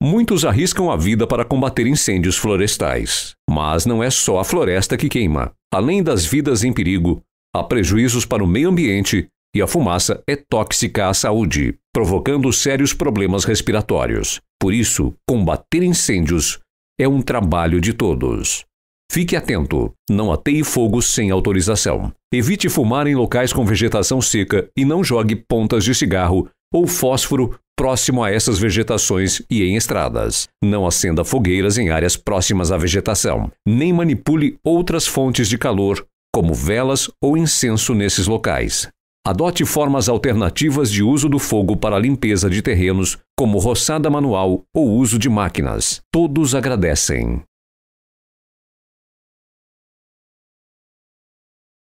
Muitos arriscam a vida para combater incêndios florestais. Mas não é só a floresta que queima. Além das vidas em perigo, há prejuízos para o meio ambiente e a fumaça é tóxica à saúde, provocando sérios problemas respiratórios. Por isso, combater incêndios é um trabalho de todos. Fique atento, não ateie fogo sem autorização. Evite fumar em locais com vegetação seca e não jogue pontas de cigarro ou fósforo próximo a essas vegetações e em estradas. Não acenda fogueiras em áreas próximas à vegetação, nem manipule outras fontes de calor, como velas ou incenso nesses locais. Adote formas alternativas de uso do fogo para limpeza de terrenos, como roçada manual ou uso de máquinas. Todos agradecem.